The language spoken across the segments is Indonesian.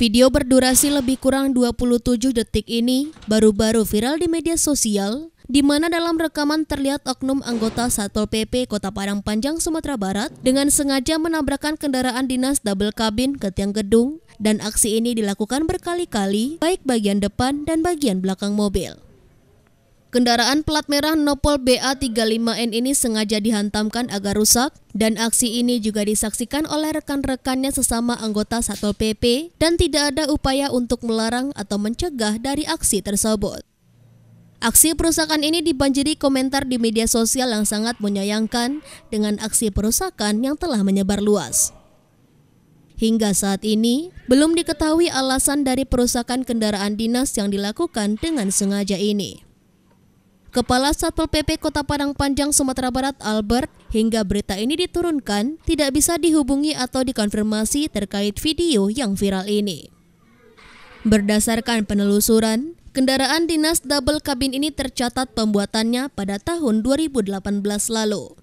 Video berdurasi lebih kurang 27 detik ini baru-baru viral di media sosial, di mana dalam rekaman terlihat oknum anggota Satpol PP Kota Padang Panjang, Sumatera Barat dengan sengaja menabrakkan kendaraan dinas double kabin ke tiang gedung dan aksi ini dilakukan berkali-kali baik bagian depan dan bagian belakang mobil. Kendaraan plat merah Nopol BA35N ini sengaja dihantamkan agar rusak dan aksi ini juga disaksikan oleh rekan-rekannya sesama anggota Satpol PP dan tidak ada upaya untuk melarang atau mencegah dari aksi tersebut. Aksi perusakan ini dibanjiri komentar di media sosial yang sangat menyayangkan dengan aksi perusakan yang telah menyebar luas. Hingga saat ini, belum diketahui alasan dari perusakan kendaraan dinas yang dilakukan dengan sengaja ini. Kepala Satpol PP Kota Padang Panjang Sumatera Barat Albert hingga berita ini diturunkan tidak bisa dihubungi atau dikonfirmasi terkait video yang viral ini. Berdasarkan penelusuran, kendaraan dinas double cabin ini tercatat pembuatannya pada tahun 2018 lalu.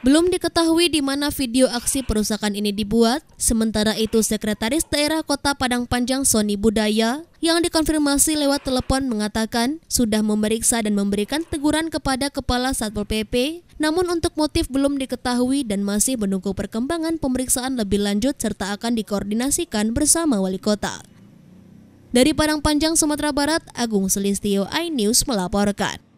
Belum diketahui di mana video aksi perusakan ini dibuat, sementara itu Sekretaris Daerah Kota Padang Panjang Sony Budaya yang dikonfirmasi lewat telepon mengatakan sudah memeriksa dan memberikan teguran kepada Kepala Satpol PP, namun untuk motif belum diketahui dan masih menunggu perkembangan pemeriksaan lebih lanjut serta akan dikoordinasikan bersama Wali Kota. Dari Padang Panjang, Sumatera Barat, Agung Selistio, iNews melaporkan.